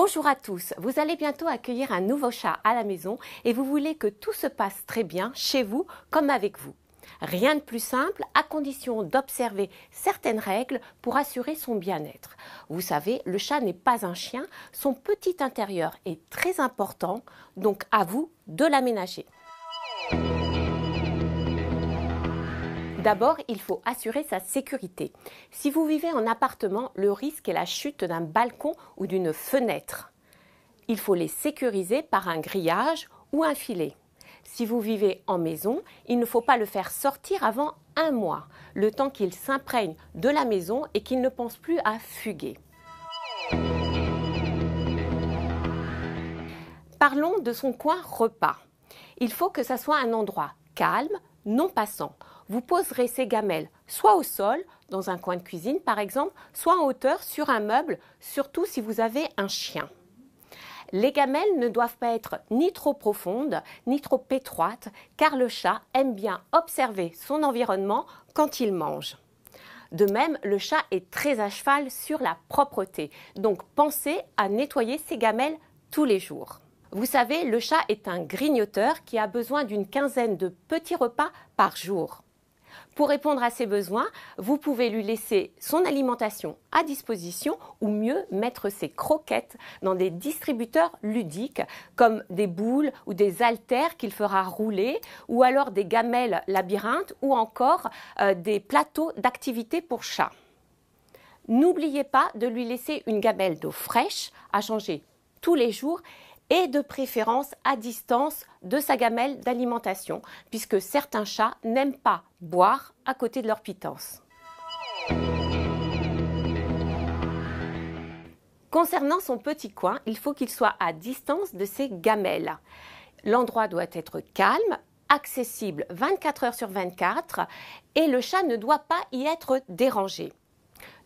Bonjour à tous, vous allez bientôt accueillir un nouveau chat à la maison et vous voulez que tout se passe très bien chez vous comme avec vous. Rien de plus simple, à condition d'observer certaines règles pour assurer son bien-être. Vous savez, le chat n'est pas un chien, son petit intérieur est très important, donc à vous de l'aménager. D'abord, il faut assurer sa sécurité. Si vous vivez en appartement, le risque est la chute d'un balcon ou d'une fenêtre. Il faut les sécuriser par un grillage ou un filet. Si vous vivez en maison, il ne faut pas le faire sortir avant un mois, le temps qu'il s'imprègne de la maison et qu'il ne pense plus à fuguer. Parlons de son coin repas. Il faut que ça soit un endroit calme, non passant vous poserez ces gamelles soit au sol, dans un coin de cuisine par exemple, soit en hauteur sur un meuble, surtout si vous avez un chien. Les gamelles ne doivent pas être ni trop profondes, ni trop étroites, car le chat aime bien observer son environnement quand il mange. De même, le chat est très à cheval sur la propreté, donc pensez à nettoyer ses gamelles tous les jours. Vous savez, le chat est un grignoteur qui a besoin d'une quinzaine de petits repas par jour. Pour répondre à ses besoins, vous pouvez lui laisser son alimentation à disposition ou mieux mettre ses croquettes dans des distributeurs ludiques comme des boules ou des haltères qu'il fera rouler ou alors des gamelles labyrinthes ou encore euh, des plateaux d'activités pour chats. N'oubliez pas de lui laisser une gamelle d'eau fraîche à changer tous les jours et de préférence à distance de sa gamelle d'alimentation, puisque certains chats n'aiment pas boire à côté de leur pitance. Concernant son petit coin, il faut qu'il soit à distance de ses gamelles. L'endroit doit être calme, accessible 24 heures sur 24 et le chat ne doit pas y être dérangé.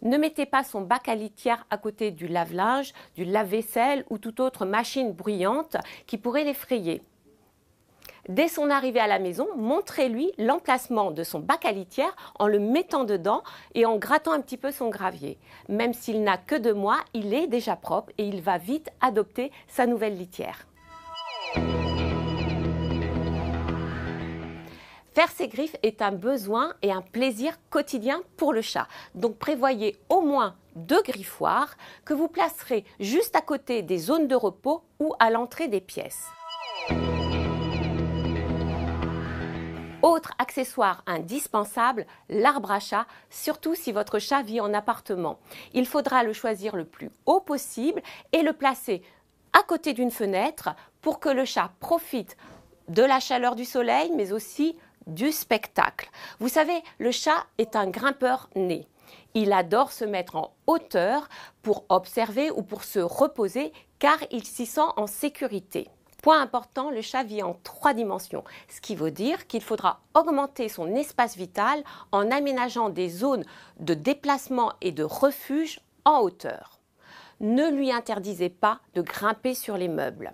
Ne mettez pas son bac à litière à côté du lave-linge, du lave-vaisselle ou toute autre machine bruyante qui pourrait l'effrayer. Dès son arrivée à la maison, montrez-lui l'emplacement de son bac à litière en le mettant dedans et en grattant un petit peu son gravier. Même s'il n'a que deux mois, il est déjà propre et il va vite adopter sa nouvelle litière. Faire ses griffes est un besoin et un plaisir quotidien pour le chat. Donc prévoyez au moins deux griffoirs que vous placerez juste à côté des zones de repos ou à l'entrée des pièces. Autre accessoire indispensable, l'arbre à chat, surtout si votre chat vit en appartement. Il faudra le choisir le plus haut possible et le placer à côté d'une fenêtre pour que le chat profite de la chaleur du soleil, mais aussi du spectacle. Vous savez, le chat est un grimpeur né. Il adore se mettre en hauteur pour observer ou pour se reposer car il s'y sent en sécurité. Point important, le chat vit en trois dimensions, ce qui veut dire qu'il faudra augmenter son espace vital en aménageant des zones de déplacement et de refuge en hauteur. Ne lui interdisez pas de grimper sur les meubles.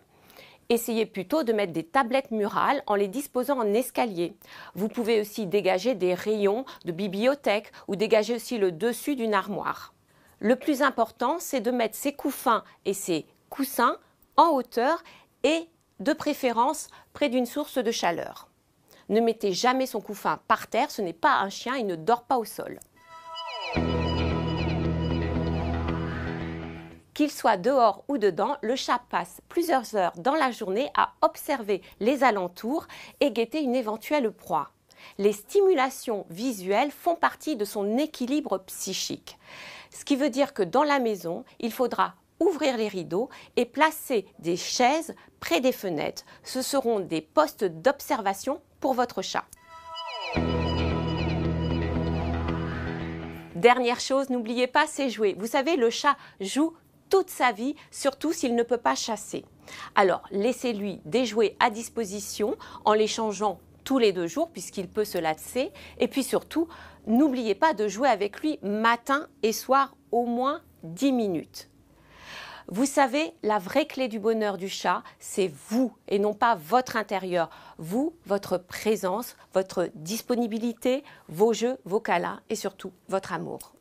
Essayez plutôt de mettre des tablettes murales en les disposant en escalier. Vous pouvez aussi dégager des rayons de bibliothèque ou dégager aussi le dessus d'une armoire. Le plus important, c'est de mettre ses couffins et ses coussins en hauteur et de préférence près d'une source de chaleur. Ne mettez jamais son couffin par terre, ce n'est pas un chien, il ne dort pas au sol. Qu'il soit dehors ou dedans, le chat passe plusieurs heures dans la journée à observer les alentours et guetter une éventuelle proie. Les stimulations visuelles font partie de son équilibre psychique. Ce qui veut dire que dans la maison, il faudra ouvrir les rideaux et placer des chaises près des fenêtres. Ce seront des postes d'observation pour votre chat. Dernière chose, n'oubliez pas ses jouets. Vous savez, le chat joue toute sa vie, surtout s'il ne peut pas chasser. Alors, laissez-lui des jouets à disposition en les changeant tous les deux jours puisqu'il peut se lasser. Et puis surtout, n'oubliez pas de jouer avec lui matin et soir au moins 10 minutes. Vous savez, la vraie clé du bonheur du chat, c'est vous et non pas votre intérieur. Vous, votre présence, votre disponibilité, vos jeux, vos câlins et surtout votre amour.